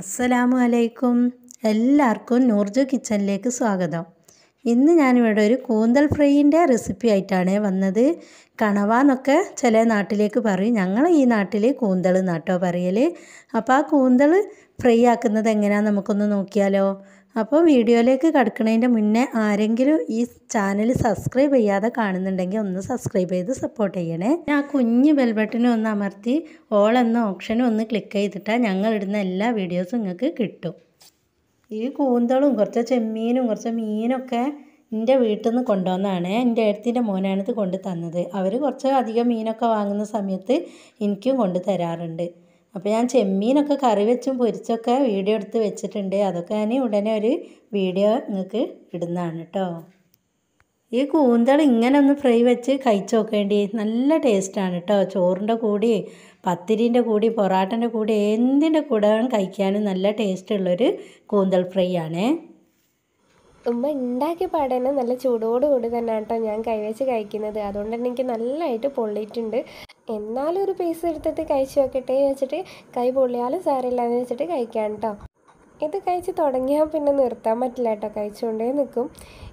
അസ്സലാമു അലൈക്കും എല്ലാവർക്കും നൂർജു കിച്ചണിലേക്ക് സ്വാഗതം ഇന്ന് ഞാനിവിടെ ഒരു കൂന്തൽ ഫ്രൈൻ്റെ റെസിപ്പി ആയിട്ടാണ് വന്നത് കണവ എന്നൊക്കെ ചില നാട്ടിലേക്ക് പറയും ഞങ്ങൾ ഈ നാട്ടിൽ കൂന്തൽ നാട്ടോ പറയൽ അപ്പോൾ ആ കൂന്തൽ ഫ്രൈ ആക്കുന്നത് എങ്ങനെയാണെന്ന് നമുക്കൊന്ന് നോക്കിയാലോ അപ്പോൾ വീഡിയോയിലേക്ക് കടക്കുന്നതിൻ്റെ മുന്നേ ആരെങ്കിലും ഈ ചാനൽ സബ്സ്ക്രൈബ് ചെയ്യാതെ കാണുന്നുണ്ടെങ്കിൽ ഒന്ന് സബ്സ്ക്രൈബ് ചെയ്ത് സപ്പോർട്ട് ചെയ്യണേ ഞാൻ ആ കുഞ്ഞ് ബെൽബട്ടനും ഒന്ന് അമർത്തി ഓൾ എന്ന ഓപ്ഷനും ഒന്ന് ക്ലിക്ക് ചെയ്തിട്ടാൽ ഞങ്ങൾ ഇടുന്ന എല്ലാ വീഡിയോസും നിങ്ങൾക്ക് കിട്ടും ഈ കൂന്തളും കുറച്ച് ചെമ്മീനും കുറച്ച് മീനൊക്കെ എൻ്റെ വീട്ടിൽ നിന്ന് കൊണ്ടുവന്നാണ് എൻ്റെ അടുത്തിൻ്റെ മോനാണിത് കൊണ്ട് തന്നത് അവർ കുറച്ച് അധികം മീനൊക്കെ വാങ്ങുന്ന സമയത്ത് എനിക്കും കൊണ്ട് തരാറുണ്ട് അപ്പോൾ ഞാൻ ചെമ്മീനൊക്കെ കറി വെച്ചും പൊരിച്ചൊക്കെ വീഡിയോ എടുത്ത് വെച്ചിട്ടുണ്ട് അതൊക്കെ ഞാൻ ഉടനെ ഒരു വീഡിയോ നിങ്ങൾക്ക് ഇടുന്നതാണ് കേട്ടോ ഈ കൂന്തൾ ഇങ്ങനെ ഒന്ന് ഫ്രൈ വെച്ച് കഴിച്ചു നോക്കേണ്ടി നല്ല ടേസ്റ്റാണ് കേട്ടോ ചോറിൻ്റെ കൂടി പത്തിരിൻ്റെ കൂടി പൊറാട്ടൻ്റെ കൂടി എന്തിൻ്റെ കൂടെ കഴിക്കാനും നല്ല ടേസ്റ്റ് ഉള്ളൊരു കൂന്തൽ ഫ്രൈ ആണേ ഉമ്മ ഉണ്ടാക്കിയ പാടേനെ നല്ല ചൂടോടുകൂടി തന്നെ കേട്ടോ ഞാൻ കൈവച്ച് കഴിക്കുന്നത് അതുകൊണ്ട് തന്നെ എനിക്ക് നല്ലതായിട്ട് പൊള്ളിയിട്ടുണ്ട് എന്നാലും ഒരു പീസ് എടുത്തിട്ട് കഴിച്ചു നോക്കട്ടെ എന്ന് വെച്ചിട്ട് കൈ പൊള്ളിയാലും സാരില്ല എന്ന് വെച്ചിട്ട് കഴിക്കാം കേട്ടോ ഇത് കഴിച്ച് തുടങ്ങിയാൽ പിന്നെ നിർത്താൻ പറ്റില്ല കേട്ടോ കഴിച്ചുകൊണ്ടേ നിൽക്കും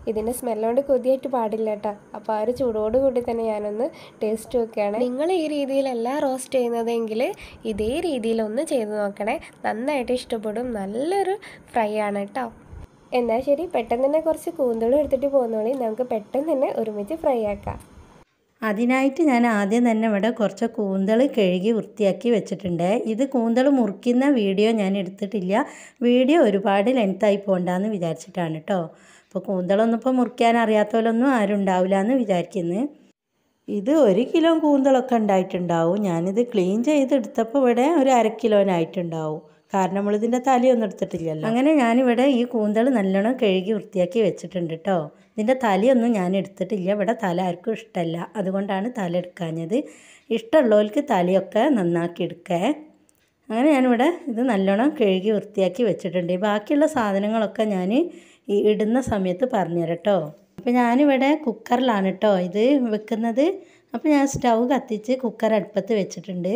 ഇതിൻ്റെ സ്മെല്ലോണ്ട് കൊതിയായിട്ട് പാടില്ല കേട്ടോ അപ്പോൾ ആ ഒരു ചൂടോട് കൂടി തന്നെ ഞാനൊന്ന് ടേസ്റ്റ് നോക്കുകയാണ് നിങ്ങൾ ഈ രീതിയിലല്ല റോസ്റ്റ് ചെയ്യുന്നതെങ്കിൽ ഇതേ രീതിയിലൊന്ന് ചെയ്ത് നോക്കണേ നന്നായിട്ട് ഇഷ്ടപ്പെടും നല്ലൊരു ഫ്രൈ ആണ് കേട്ടോ എന്നാൽ ശരി പെട്ടെന്ന് തന്നെ കുറച്ച് കൂന്തളും എടുത്തിട്ട് പോകുന്നോളി നമുക്ക് പെട്ടെന്ന് തന്നെ ഒരുമിച്ച് ഫ്രൈ ആക്കാം അതിനായിട്ട് ഞാൻ ആദ്യം തന്നെ ഇവിടെ കുറച്ച് കൂന്തൾ കഴുകി വൃത്തിയാക്കി വെച്ചിട്ടുണ്ട് ഇത് കൂന്തൾ മുറിക്കുന്ന വീഡിയോ ഞാൻ എടുത്തിട്ടില്ല വീഡിയോ ഒരുപാട് ലെങ്ത്തായി പോകണ്ടെന്ന് വിചാരിച്ചിട്ടാണ് കേട്ടോ അപ്പോൾ കൂന്തളൊന്നും ഇപ്പോൾ മുറിക്കാൻ അറിയാത്തവരൊന്നും ആരും ഉണ്ടാവില്ല എന്ന് വിചാരിക്കുന്നു ഇത് ഒരു കിലോ കൂന്തളൊക്കെ ഉണ്ടായിട്ടുണ്ടാവും ഞാനിത് ക്ലീൻ ചെയ്തെടുത്തപ്പോൾ ഇവിടെ ഒരു അര കിലോനായിട്ടുണ്ടാവും കാരണം നമ്മളിതിൻ്റെ തലയൊന്നും എടുത്തിട്ടില്ലല്ലോ അങ്ങനെ ഞാനിവിടെ ഈ കൂന്തൾ നല്ലോണം കഴുകി വൃത്തിയാക്കി വെച്ചിട്ടുണ്ട് കേട്ടോ ഇതിൻ്റെ തലയൊന്നും ഞാൻ എടുത്തിട്ടില്ല ഇവിടെ തല ആർക്കും ഇഷ്ടമല്ല അതുകൊണ്ടാണ് തല എടുക്കാഞ്ഞത് ഇഷ്ടമുള്ളവർക്ക് തലയൊക്കെ നന്നാക്കി എടുക്കേ അങ്ങനെ ഞാനിവിടെ ഇത് നല്ലോണം കഴുകി വൃത്തിയാക്കി വെച്ചിട്ടുണ്ട് ബാക്കിയുള്ള സാധനങ്ങളൊക്കെ ഞാൻ ഈ ഇടുന്ന സമയത്ത് പറഞ്ഞു തരാം കേട്ടോ അപ്പോൾ ഞാനിവിടെ കുക്കറിലാണ് കേട്ടോ ഇത് വെക്കുന്നത് അപ്പോൾ ഞാൻ സ്റ്റൗ കത്തിച്ച് കുക്കർ അടുപ്പത്ത് വെച്ചിട്ടുണ്ട്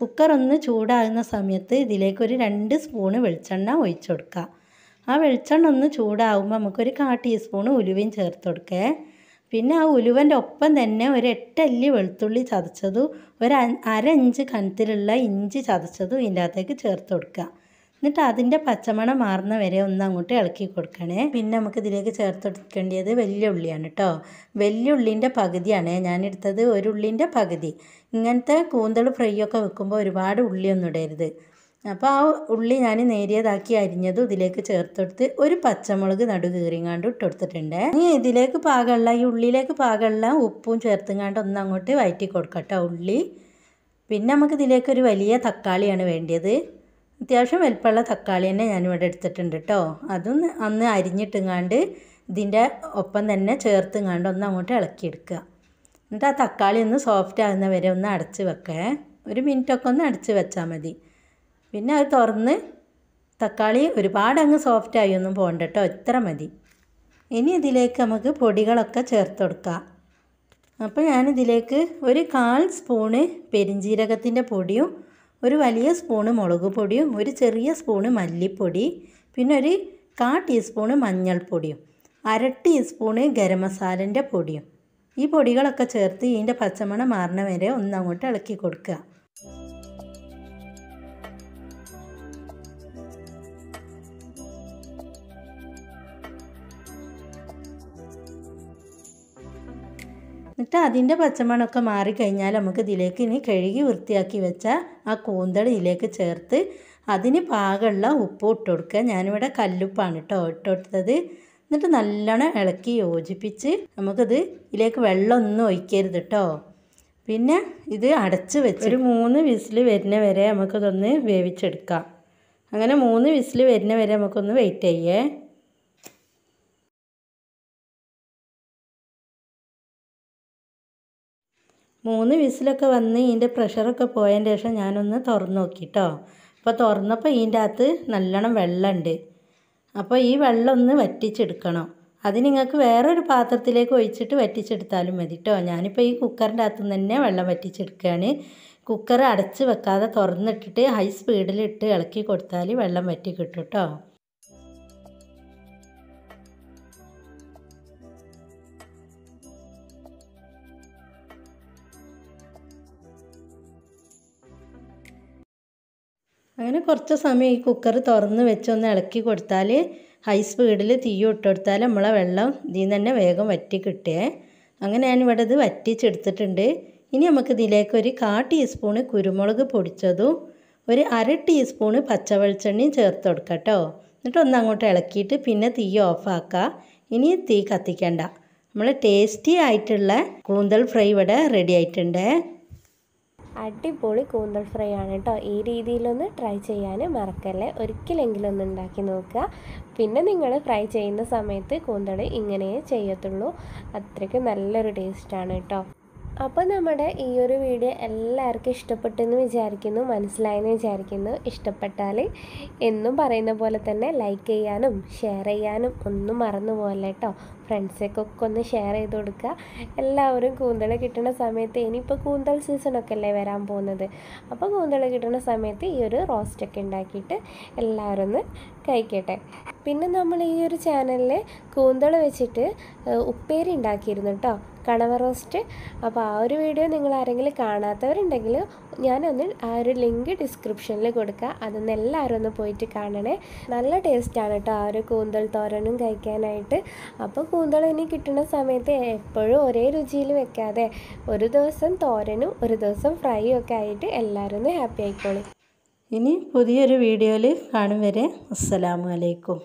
കുക്കർ ഒന്ന് ചൂടാകുന്ന സമയത്ത് ഇതിലേക്കൊരു രണ്ട് സ്പൂണ് വെളിച്ചെണ്ണ ഒഴിച്ചു കൊടുക്കുക ആ വെളിച്ചെണ്ണ ഒന്ന് ചൂടാകുമ്പോൾ നമുക്കൊരു കാ ടീസ്പൂണ് ഉലുവയും ചേർത്ത് കൊടുക്കേ പിന്നെ ആ ഉലുവൻ്റെ ഒപ്പം തന്നെ ഒരു എട്ടല്ലി വെളുത്തുള്ളി ചതച്ചതും ഒരു അര ഇഞ്ച് കനത്തിലുള്ള ഇഞ്ചി ചതച്ചതും ഇതിൻ്റെ അകത്തേക്ക് ചേർത്ത് കൊടുക്കുക എന്നിട്ട് അതിൻ്റെ പച്ചമണം മാറുന്ന വരെ ഒന്ന് അങ്ങോട്ട് ഇളക്കി കൊടുക്കണേ പിന്നെ നമുക്ക് ഇതിലേക്ക് ചേർത്തെടുക്കേണ്ടത് വലിയ ഉള്ളിയാണ് കേട്ടോ വലിയ ഉള്ളിൻ്റെ പകുതിയാണ് ഞാനെടുത്തത് ഒരു ഉള്ളിൻ്റെ പകുതി ഇങ്ങനത്തെ കൂന്തൾ ഫ്രൈ ഒക്കെ വെക്കുമ്പോൾ ഒരുപാട് ഉള്ളിയൊന്നും ഇടരുത് അപ്പോൾ ആ ഉള്ളി ഞാൻ നേരിയതാക്കി അരിഞ്ഞതും ഇതിലേക്ക് ചേർത്തെടുത്ത് ഒരു പച്ചമുളക് നടു കീറിങ്ങാണ്ട് ഇട്ടുകൊടുത്തിട്ടുണ്ട് ഇനി ഇതിലേക്ക് പാകമുള്ള ഈ ഉള്ളിയിലേക്ക് പാകമുള്ള ഉപ്പും ചേർത്തുങ്ങാണ്ട് ഒന്ന് അങ്ങോട്ട് വയറ്റി കൊടുക്കട്ടോ ഉള്ളി പിന്നെ നമുക്ക് ഇതിലേക്ക് ഒരു വലിയ തക്കാളിയാണ് വേണ്ടിയത് അത്യാവശ്യം വലുപ്പമുള്ള തക്കാളി തന്നെ ഞാനിവിടെ എടുത്തിട്ടുണ്ട് കേട്ടോ അതൊന്ന് അന്ന് അരിഞ്ഞിട്ടുങ്ങാണ്ട് ഇതിൻ്റെ ഒപ്പം തന്നെ ചേർത്തുങ്ങാണ്ട് ഒന്ന് അങ്ങോട്ട് ഇളക്കിയെടുക്കുക എന്നിട്ട് ആ തക്കാളി ഒന്ന് സോഫ്റ്റ് ആകുന്ന വരെ ഒന്ന് അടച്ച് വെക്കേ ഒരു മിനിറ്റൊക്കെ ഒന്ന് അടച്ച് വെച്ചാൽ മതി പിന്നെ അത് തുറന്ന് തക്കാളി ഒരുപാട് അങ്ങ് സോഫ്റ്റ് ആയി ഒന്നും പോകണ്ട കേട്ടോ ഇത്ര മതി ഇനി ഇതിലേക്ക് നമുക്ക് പൊടികളൊക്കെ ചേർത്ത് കൊടുക്കാം അപ്പോൾ ഞാനിതിലേക്ക് ഒരു കാൽ സ്പൂണ് പെരിഞ്ജീരകത്തിൻ്റെ പൊടിയും ഒരു വലിയ സ്പൂണ് മുളക് പൊടിയും ഒരു ചെറിയ സ്പൂണ് മല്ലിപ്പൊടി പിന്നെ ഒരു കാ ടീസ്പൂണ് മഞ്ഞൾപ്പൊടിയും അര ടീസ്പൂണ് ഗരം മസാലൻ്റെ പൊടിയും ഈ പൊടികളൊക്കെ ചേർത്ത് ഇതിൻ്റെ പച്ചമണം മാറണ വരെ ഒന്നങ്ങോട്ട് ഇളക്കി കൊടുക്കുക എന്നിട്ട് അതിൻ്റെ പച്ചമണമൊക്കെ മാറിക്കഴിഞ്ഞാൽ നമുക്ക് ഇതിലേക്ക് ഇനി കഴുകി വൃത്തിയാക്കി വെച്ച ആ കൂന്തട ഇതിലേക്ക് ചേർത്ത് അതിന് പാകമുള്ള ഉപ്പ് ഇട്ട് കൊടുക്കുക ഞാനിവിടെ കല്ലുപ്പാണ് കേട്ടോ ഇട്ടുകൊടുത്തത് എന്നിട്ട് നല്ലോണം ഇളക്കി യോജിപ്പിച്ച് നമുക്കിത് ഇതിലേക്ക് വെള്ളമൊന്നും ഒഴിക്കരുത് കേട്ടോ പിന്നെ ഇത് അടച്ച് വെച്ച് ഒരു മൂന്ന് വിസിൽ വരുന്ന വരെ നമുക്കതൊന്ന് വേവിച്ചെടുക്കാം അങ്ങനെ മൂന്ന് വിസിൽ വരുന്ന വരെ നമുക്കൊന്ന് വെയിറ്റ് ചെയ്യേ മൂന്ന് വിസിലൊക്കെ വന്ന് ഇതിൻ്റെ പ്രഷറൊക്കെ പോയതിൻ്റെ ശേഷം ഞാനൊന്ന് തുറന്നു നോക്കി കേട്ടോ അപ്പോൾ തുറന്നപ്പോൾ ഇതിൻ്റെ അകത്ത് നല്ലോണം വെള്ളമുണ്ട് അപ്പോൾ ഈ വെള്ളം ഒന്ന് വറ്റിച്ചെടുക്കണം അത് നിങ്ങൾക്ക് വേറൊരു പാത്രത്തിലേക്ക് ഒഴിച്ചിട്ട് വറ്റിച്ചെടുത്താലും മതി കേട്ടോ ഞാനിപ്പോൾ ഈ കുക്കറിൻ്റെ അകത്തു തന്നെ വെള്ളം വറ്റിച്ചെടുക്കുകയാണ് കുക്കർ അടച്ച് വെക്കാതെ തുറന്നിട്ടിട്ട് ഹൈ സ്പീഡിലിട്ട് ഇളക്കി കൊടുത്താൽ വെള്ളം വറ്റി കിട്ടും കേട്ടോ അങ്ങനെ കുറച്ച് സമയം ഈ കുക്കർ തുറന്ന് ഒന്ന് ഇളക്കി കൊടുത്താൽ ഹൈ സ്പീഡിൽ തീ ഇട്ട് കൊടുത്താൽ നമ്മളെ വെള്ളം ഇതിൽ നിന്ന് തന്നെ വേഗം വറ്റി കിട്ടിയേ അങ്ങനെ ഞാനിവിടെ ഇത് വറ്റിച്ചെടുത്തിട്ടുണ്ട് ഇനി നമുക്ക് ഇതിലേക്ക് ഒരു കാ ടീസ്പൂണ് കുരുമുളക് പൊടിച്ചതും ഒരു അര ടീസ്പൂണ് പച്ചവെളിച്ചെണ്ണയും ചേർത്ത് കൊടുക്കാം കേട്ടോ എന്നിട്ട് ഒന്ന് അങ്ങോട്ട് ഇളക്കിയിട്ട് പിന്നെ തീ ഓഫാക്കുക ഇനി തീ കത്തിക്കണ്ട നമ്മൾ ടേസ്റ്റി ആയിട്ടുള്ള കൂന്തൽ ഫ്രൈ ഇവിടെ റെഡി ആയിട്ടുണ്ട് അടിപൊളി കൂന്തൽ ഫ്രൈ ആണ് കേട്ടോ ഈ രീതിയിലൊന്ന് ട്രൈ ചെയ്യാൻ മറക്കല്ലേ ഒരിക്കലെങ്കിലും ഒന്ന് ഉണ്ടാക്കി നോക്കുക പിന്നെ നിങ്ങൾ ഫ്രൈ ചെയ്യുന്ന സമയത്ത് കൂന്തൾ ഇങ്ങനെ ചെയ്യത്തുള്ളൂ അത്രയ്ക്ക് നല്ലൊരു ടേസ്റ്റാണ് കേട്ടോ അപ്പോൾ നമ്മുടെ ഈ ഒരു വീഡിയോ എല്ലാവർക്കും ഇഷ്ടപ്പെട്ടെന്ന് വിചാരിക്കുന്നു മനസ്സിലായെന്ന് വിചാരിക്കുന്നു ഇഷ്ടപ്പെട്ടാൽ എന്നും പറയുന്ന പോലെ തന്നെ ലൈക്ക് ചെയ്യാനും ഷെയർ ചെയ്യാനും ഒന്നും മറന്നു പോലെ കേട്ടോ ഫ്രണ്ട്സൊക്കെ ഒന്ന് ഷെയർ ചെയ്ത് കൊടുക്കുക എല്ലാവരും കൂന്തൾ കിട്ടുന്ന സമയത്ത് ഇനിയിപ്പോൾ കൂന്തൽ സീസണൊക്കെ അല്ലേ വരാൻ പോകുന്നത് അപ്പോൾ കൂന്തൾ കിട്ടുന്ന സമയത്ത് ഈ ഒരു റോസ്റ്റൊക്കെ ഉണ്ടാക്കിയിട്ട് എല്ലാവരും ഒന്ന് കഴിക്കട്ടെ പിന്നെ നമ്മൾ ഈ ഒരു ചാനലിൽ കൂന്തൾ വെച്ചിട്ട് ഉപ്പേരി ഉണ്ടാക്കിയിരുന്നു കേട്ടോ കണവ റോസ്റ്റ് അപ്പോൾ ആ ഒരു വീഡിയോ നിങ്ങൾ ആരെങ്കിലും കാണാത്തവരുണ്ടെങ്കിൽ ഞാനൊന്ന് ആ ഒരു ലിങ്ക് ഡിസ്ക്രിപ്ഷനിൽ കൊടുക്കുക അതൊന്ന് എല്ലാവരും ഒന്ന് പോയിട്ട് കാണണേ നല്ല ടേസ്റ്റാണ് കേട്ടോ ആ ഒരു കൂന്തൽ തോരനും കഴിക്കാനായിട്ട് അപ്പോൾ കൂന്തൽ ഇനി കിട്ടുന്ന സമയത്ത് എപ്പോഴും ഒരേ രുചിയിൽ വെക്കാതെ ഒരു ദിവസം തോരനും ഒരു ദിവസം ഫ്രൈയും ഒക്കെ ആയിട്ട് എല്ലാവരും ഒന്ന് ഹാപ്പി ആയിക്കോളും ഇനി പുതിയൊരു വീഡിയോയിൽ കാണും വരെ അസ്സലാമലൈക്കും